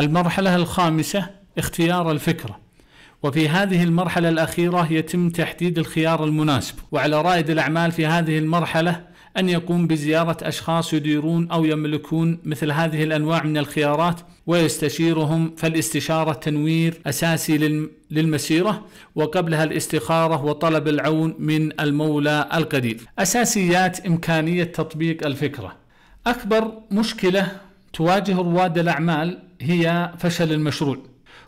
المرحلة الخامسة اختيار الفكرة وفي هذه المرحلة الأخيرة يتم تحديد الخيار المناسب وعلى رائد الأعمال في هذه المرحلة أن يقوم بزيارة أشخاص يديرون أو يملكون مثل هذه الأنواع من الخيارات ويستشيرهم فالاستشارة تنوير أساسي للمسيرة وقبلها الاستخارة وطلب العون من المولى القدير أساسيات إمكانية تطبيق الفكرة أكبر مشكلة تواجه رواد الأعمال هي فشل المشروع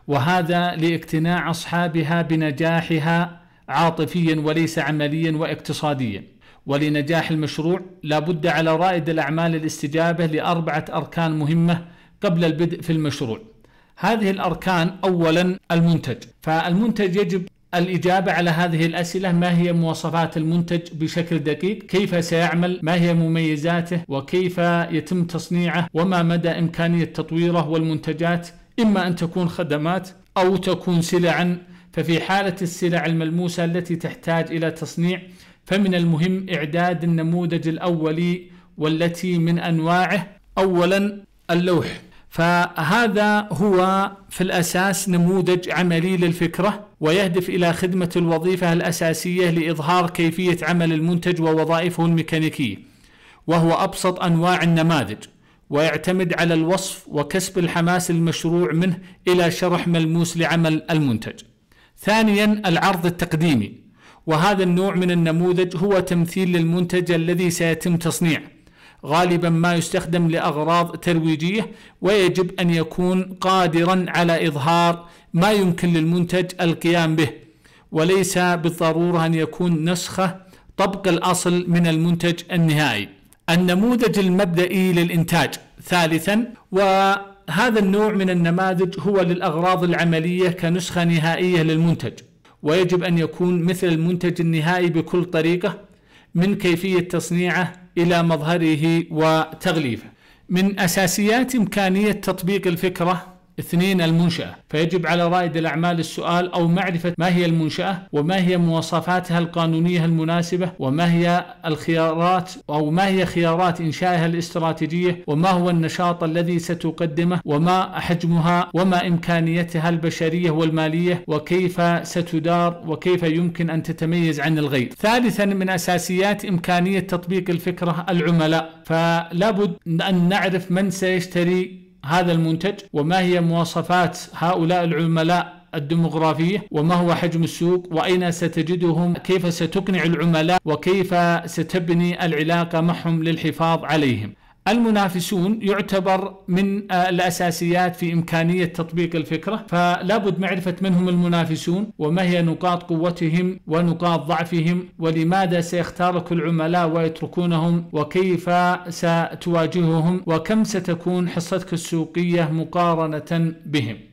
وهذا لاقتناع أصحابها بنجاحها عاطفيا وليس عمليا واقتصاديا ولنجاح المشروع لابد على رائد الأعمال الاستجابة لأربعة أركان مهمة قبل البدء في المشروع هذه الأركان أولا المنتج فالمنتج يجب الإجابة على هذه الأسئلة ما هي مواصفات المنتج بشكل دقيق كيف سيعمل ما هي مميزاته وكيف يتم تصنيعه وما مدى إمكانية تطويره والمنتجات إما أن تكون خدمات أو تكون سلعا ففي حالة السلع الملموسة التي تحتاج إلى تصنيع فمن المهم إعداد النموذج الأولي والتي من أنواعه أولا اللوح فهذا هو في الاساس نموذج عملي للفكره ويهدف الى خدمه الوظيفه الاساسيه لاظهار كيفيه عمل المنتج ووظائفه الميكانيكيه وهو ابسط انواع النماذج ويعتمد على الوصف وكسب الحماس المشروع منه الى شرح ملموس لعمل المنتج. ثانيا العرض التقديمي وهذا النوع من النموذج هو تمثيل للمنتج الذي سيتم تصنيعه غالبا ما يستخدم لأغراض ترويجية ويجب أن يكون قادرا على إظهار ما يمكن للمنتج القيام به وليس بالضرورة أن يكون نسخة طبق الأصل من المنتج النهائي النموذج المبدئي للإنتاج ثالثا وهذا النوع من النماذج هو للأغراض العملية كنسخة نهائية للمنتج ويجب أن يكون مثل المنتج النهائي بكل طريقة من كيفية تصنيعه إلى مظهره وتغليفه من أساسيات إمكانية تطبيق الفكرة اثنين المنشأة فيجب على رائد الأعمال السؤال أو معرفة ما هي المنشأة وما هي مواصفاتها القانونية المناسبة وما هي الخيارات أو ما هي خيارات إنشائها الاستراتيجية وما هو النشاط الذي ستقدمه وما حجمها وما إمكانيتها البشرية والمالية وكيف ستدار وكيف يمكن أن تتميز عن الغير ثالثا من أساسيات إمكانية تطبيق الفكرة العملاء فلا بد أن نعرف من سيشتري هذا المنتج وما هي مواصفات هؤلاء العملاء الديموغرافية وما هو حجم السوق وأين ستجدهم كيف ستقنع العملاء وكيف ستبني العلاقة معهم للحفاظ عليهم المنافسون يعتبر من آه، الأساسيات في إمكانية تطبيق الفكرة فلا بد معرفة من هم المنافسون وما هي نقاط قوتهم ونقاط ضعفهم ولماذا سيختارك العملاء ويتركونهم وكيف ستواجههم وكم ستكون حصتك السوقية مقارنة بهم